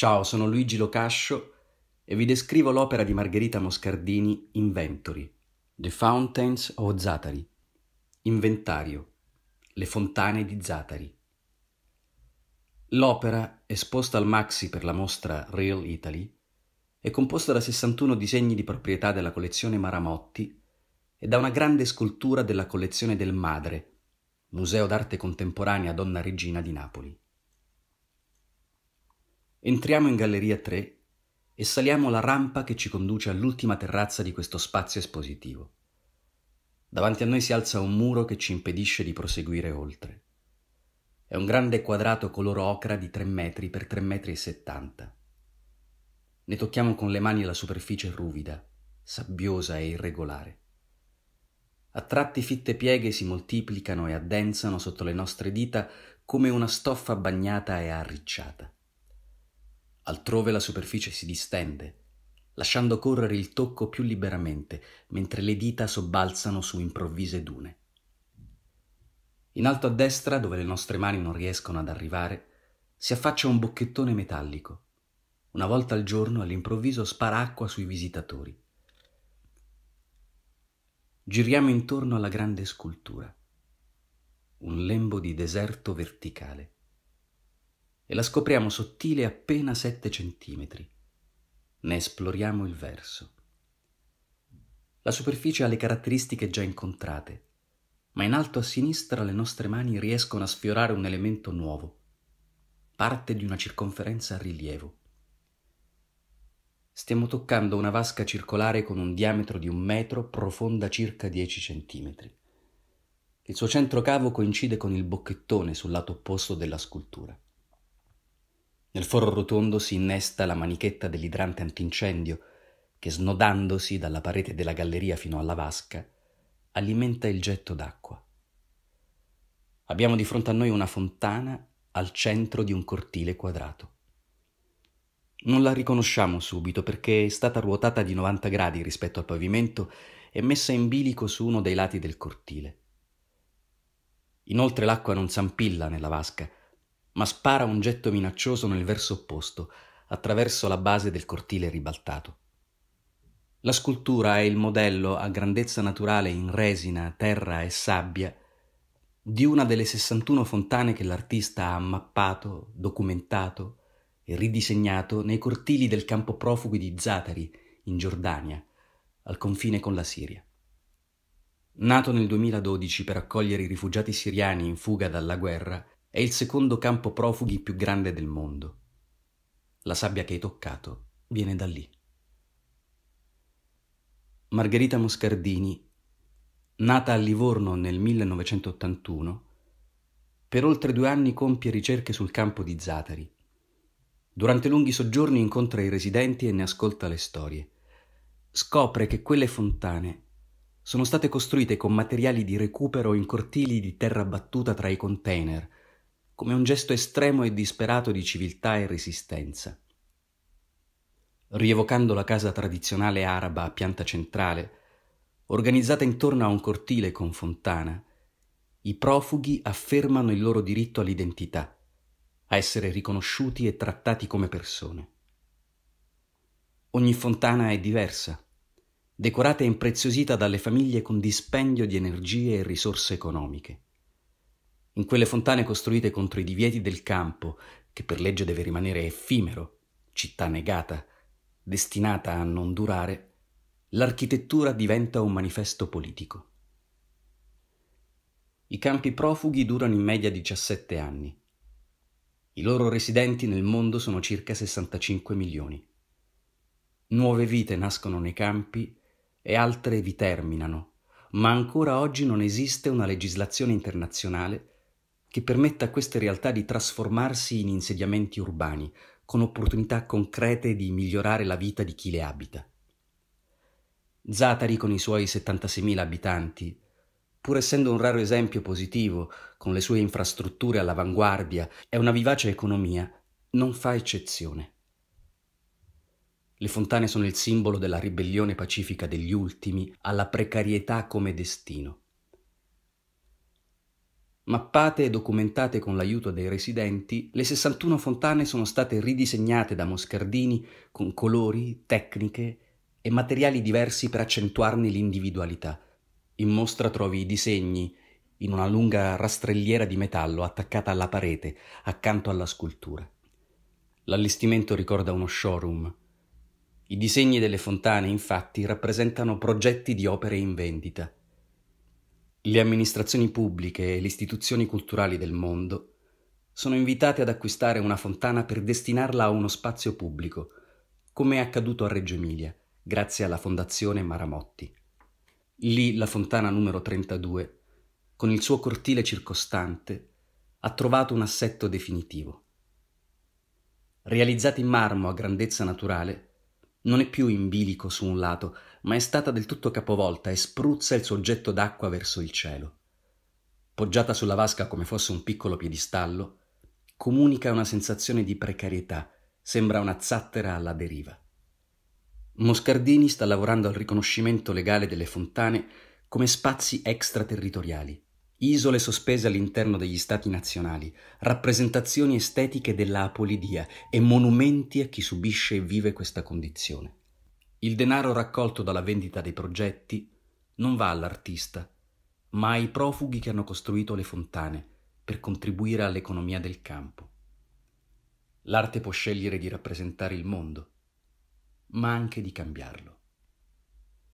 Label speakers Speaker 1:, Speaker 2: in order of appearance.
Speaker 1: Ciao, sono Luigi Locascio e vi descrivo l'opera di Margherita Moscardini Inventory, The Fountains of Zatari, Inventario, Le fontane di Zatari. L'opera, esposta al Maxi per la mostra Real Italy, è composta da 61 disegni di proprietà della collezione Maramotti e da una grande scultura della collezione del Madre, Museo d'arte contemporanea Donna Regina di Napoli. Entriamo in Galleria 3 e saliamo la rampa che ci conduce all'ultima terrazza di questo spazio espositivo. Davanti a noi si alza un muro che ci impedisce di proseguire oltre. È un grande quadrato color ocra di 3 metri per 3,70 metri. Ne tocchiamo con le mani la superficie ruvida, sabbiosa e irregolare. A tratti fitte pieghe si moltiplicano e addensano sotto le nostre dita come una stoffa bagnata e arricciata. Altrove la superficie si distende, lasciando correre il tocco più liberamente, mentre le dita sobbalzano su improvvise dune. In alto a destra, dove le nostre mani non riescono ad arrivare, si affaccia un bocchettone metallico. Una volta al giorno all'improvviso spara acqua sui visitatori. Giriamo intorno alla grande scultura, un lembo di deserto verticale e la scopriamo sottile appena 7 centimetri. Ne esploriamo il verso. La superficie ha le caratteristiche già incontrate, ma in alto a sinistra le nostre mani riescono a sfiorare un elemento nuovo, parte di una circonferenza a rilievo. Stiamo toccando una vasca circolare con un diametro di un metro, profonda circa 10 centimetri. Il suo centro cavo coincide con il bocchettone sul lato opposto della scultura. Nel foro rotondo si innesta la manichetta dell'idrante antincendio che, snodandosi dalla parete della galleria fino alla vasca, alimenta il getto d'acqua. Abbiamo di fronte a noi una fontana al centro di un cortile quadrato. Non la riconosciamo subito perché è stata ruotata di 90 gradi rispetto al pavimento e messa in bilico su uno dei lati del cortile. Inoltre l'acqua non zampilla nella vasca, ma spara un getto minaccioso nel verso opposto, attraverso la base del cortile ribaltato. La scultura è il modello a grandezza naturale in resina, terra e sabbia di una delle 61 fontane che l'artista ha mappato, documentato e ridisegnato nei cortili del campo profughi di Zatari, in Giordania, al confine con la Siria. Nato nel 2012 per accogliere i rifugiati siriani in fuga dalla guerra, è il secondo campo profughi più grande del mondo. La sabbia che hai toccato viene da lì. Margherita Moscardini, nata a Livorno nel 1981, per oltre due anni compie ricerche sul campo di Zatari. Durante lunghi soggiorni incontra i residenti e ne ascolta le storie. Scopre che quelle fontane sono state costruite con materiali di recupero in cortili di terra battuta tra i container, come un gesto estremo e disperato di civiltà e resistenza. Rievocando la casa tradizionale araba a pianta centrale, organizzata intorno a un cortile con fontana, i profughi affermano il loro diritto all'identità, a essere riconosciuti e trattati come persone. Ogni fontana è diversa, decorata e impreziosita dalle famiglie con dispendio di energie e risorse economiche in quelle fontane costruite contro i divieti del campo, che per legge deve rimanere effimero, città negata, destinata a non durare, l'architettura diventa un manifesto politico. I campi profughi durano in media 17 anni. I loro residenti nel mondo sono circa 65 milioni. Nuove vite nascono nei campi e altre vi terminano, ma ancora oggi non esiste una legislazione internazionale che permetta a queste realtà di trasformarsi in insediamenti urbani, con opportunità concrete di migliorare la vita di chi le abita. Zatari, con i suoi 76.000 abitanti, pur essendo un raro esempio positivo, con le sue infrastrutture all'avanguardia e una vivace economia, non fa eccezione. Le fontane sono il simbolo della ribellione pacifica degli ultimi alla precarietà come destino. Mappate e documentate con l'aiuto dei residenti, le 61 fontane sono state ridisegnate da Moscardini con colori, tecniche e materiali diversi per accentuarne l'individualità. In mostra trovi i disegni in una lunga rastrelliera di metallo attaccata alla parete, accanto alla scultura. L'allestimento ricorda uno showroom. I disegni delle fontane, infatti, rappresentano progetti di opere in vendita. Le amministrazioni pubbliche e le istituzioni culturali del mondo sono invitate ad acquistare una fontana per destinarla a uno spazio pubblico, come è accaduto a Reggio Emilia, grazie alla Fondazione Maramotti. Lì la fontana numero 32, con il suo cortile circostante, ha trovato un assetto definitivo. Realizzata in marmo a grandezza naturale, non è più in bilico su un lato, ma è stata del tutto capovolta e spruzza il suo getto d'acqua verso il cielo. Poggiata sulla vasca come fosse un piccolo piedistallo, comunica una sensazione di precarietà, sembra una zattera alla deriva. Moscardini sta lavorando al riconoscimento legale delle fontane come spazi extraterritoriali. Isole sospese all'interno degli stati nazionali, rappresentazioni estetiche della apolidia e monumenti a chi subisce e vive questa condizione. Il denaro raccolto dalla vendita dei progetti non va all'artista, ma ai profughi che hanno costruito le fontane per contribuire all'economia del campo. L'arte può scegliere di rappresentare il mondo, ma anche di cambiarlo.